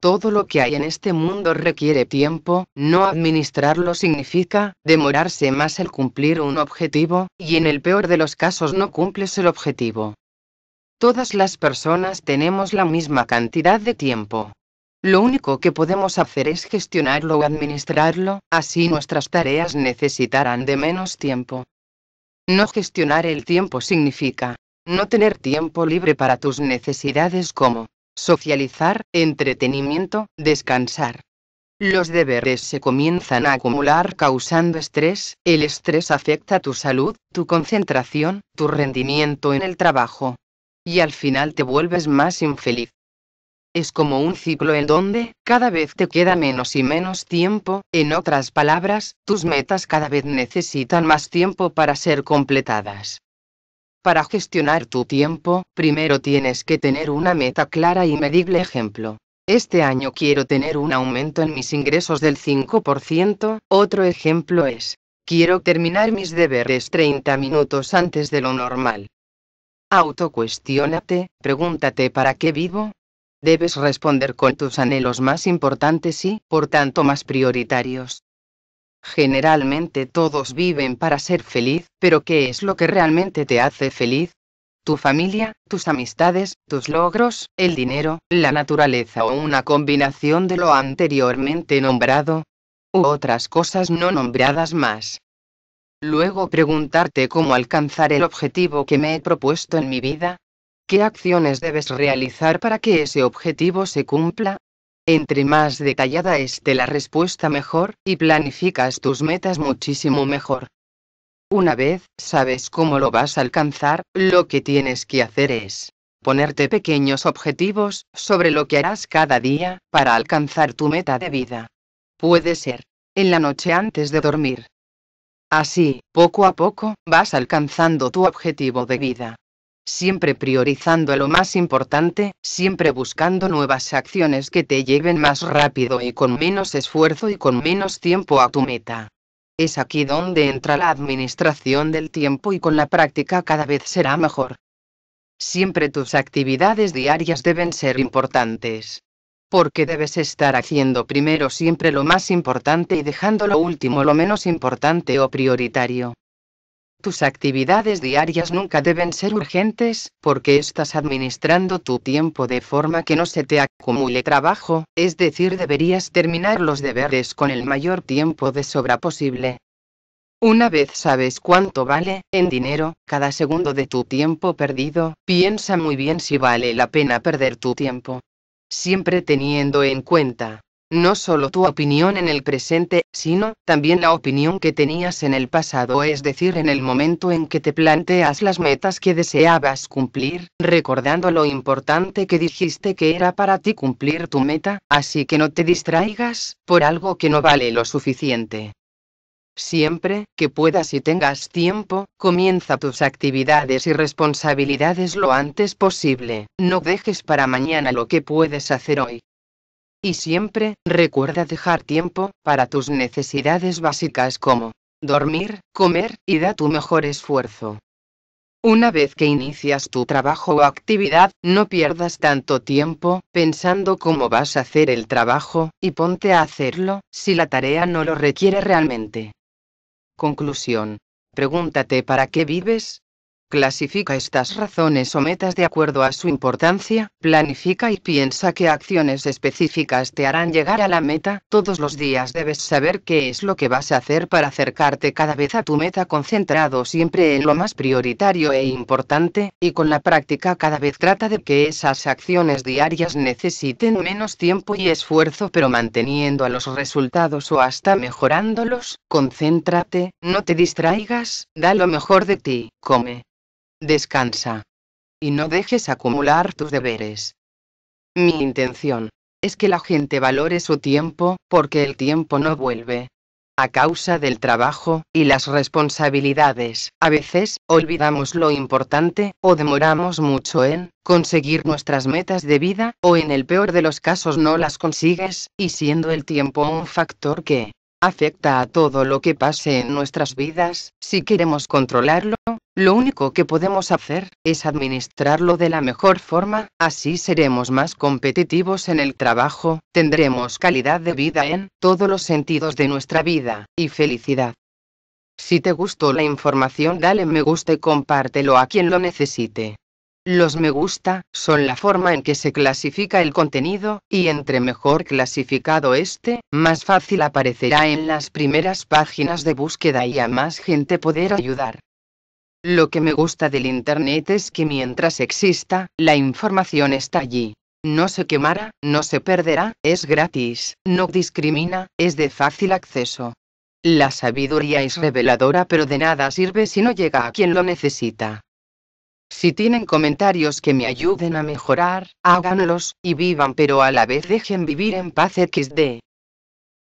Todo lo que hay en este mundo requiere tiempo, no administrarlo significa demorarse más el cumplir un objetivo, y en el peor de los casos no cumples el objetivo. Todas las personas tenemos la misma cantidad de tiempo. Lo único que podemos hacer es gestionarlo o administrarlo, así nuestras tareas necesitarán de menos tiempo. No gestionar el tiempo significa no tener tiempo libre para tus necesidades como socializar, entretenimiento, descansar. Los deberes se comienzan a acumular causando estrés, el estrés afecta tu salud, tu concentración, tu rendimiento en el trabajo. Y al final te vuelves más infeliz. Es como un ciclo en donde, cada vez te queda menos y menos tiempo, en otras palabras, tus metas cada vez necesitan más tiempo para ser completadas. Para gestionar tu tiempo, primero tienes que tener una meta clara y medible ejemplo. Este año quiero tener un aumento en mis ingresos del 5%, otro ejemplo es, quiero terminar mis deberes 30 minutos antes de lo normal. Autocuestiónate, pregúntate para qué vivo, Debes responder con tus anhelos más importantes y, por tanto, más prioritarios. Generalmente todos viven para ser feliz, pero ¿qué es lo que realmente te hace feliz? tu familia, tus amistades, tus logros, el dinero, la naturaleza o una combinación de lo anteriormente nombrado, u otras cosas no nombradas más. Luego preguntarte cómo alcanzar el objetivo que me he propuesto en mi vida, ¿Qué acciones debes realizar para que ese objetivo se cumpla? Entre más detallada esté la respuesta mejor, y planificas tus metas muchísimo mejor. Una vez sabes cómo lo vas a alcanzar, lo que tienes que hacer es ponerte pequeños objetivos sobre lo que harás cada día para alcanzar tu meta de vida. Puede ser, en la noche antes de dormir. Así, poco a poco, vas alcanzando tu objetivo de vida siempre priorizando lo más importante, siempre buscando nuevas acciones que te lleven más rápido y con menos esfuerzo y con menos tiempo a tu meta. Es aquí donde entra la administración del tiempo y con la práctica cada vez será mejor. Siempre tus actividades diarias deben ser importantes. Porque debes estar haciendo primero siempre lo más importante y dejando lo último lo menos importante o prioritario. Tus actividades diarias nunca deben ser urgentes, porque estás administrando tu tiempo de forma que no se te acumule trabajo, es decir, deberías terminar los deberes con el mayor tiempo de sobra posible. Una vez sabes cuánto vale, en dinero, cada segundo de tu tiempo perdido, piensa muy bien si vale la pena perder tu tiempo. Siempre teniendo en cuenta no solo tu opinión en el presente, sino también la opinión que tenías en el pasado, es decir, en el momento en que te planteas las metas que deseabas cumplir, recordando lo importante que dijiste que era para ti cumplir tu meta, así que no te distraigas por algo que no vale lo suficiente. Siempre que puedas y tengas tiempo, comienza tus actividades y responsabilidades lo antes posible. No dejes para mañana lo que puedes hacer hoy. Y siempre, recuerda dejar tiempo para tus necesidades básicas como dormir, comer y da tu mejor esfuerzo. Una vez que inicias tu trabajo o actividad, no pierdas tanto tiempo pensando cómo vas a hacer el trabajo, y ponte a hacerlo, si la tarea no lo requiere realmente. Conclusión. Pregúntate para qué vives, Clasifica estas razones o metas de acuerdo a su importancia, planifica y piensa qué acciones específicas te harán llegar a la meta. Todos los días debes saber qué es lo que vas a hacer para acercarte cada vez a tu meta concentrado siempre en lo más prioritario e importante, y con la práctica cada vez trata de que esas acciones diarias necesiten menos tiempo y esfuerzo pero manteniendo a los resultados o hasta mejorándolos. Concéntrate, no te distraigas, da lo mejor de ti, come Descansa. Y no dejes acumular tus deberes. Mi intención es que la gente valore su tiempo, porque el tiempo no vuelve. A causa del trabajo y las responsabilidades, a veces olvidamos lo importante o demoramos mucho en conseguir nuestras metas de vida, o en el peor de los casos no las consigues, y siendo el tiempo un factor que afecta a todo lo que pase en nuestras vidas, si queremos controlarlo, lo único que podemos hacer es administrarlo de la mejor forma, así seremos más competitivos en el trabajo, tendremos calidad de vida en todos los sentidos de nuestra vida, y felicidad. Si te gustó la información dale me gusta y compártelo a quien lo necesite. Los me gusta son la forma en que se clasifica el contenido, y entre mejor clasificado este, más fácil aparecerá en las primeras páginas de búsqueda y a más gente poder ayudar. Lo que me gusta del Internet es que mientras exista, la información está allí. No se quemará, no se perderá, es gratis, no discrimina, es de fácil acceso. La sabiduría es reveladora pero de nada sirve si no llega a quien lo necesita. Si tienen comentarios que me ayuden a mejorar, háganlos, y vivan pero a la vez dejen vivir en paz XD.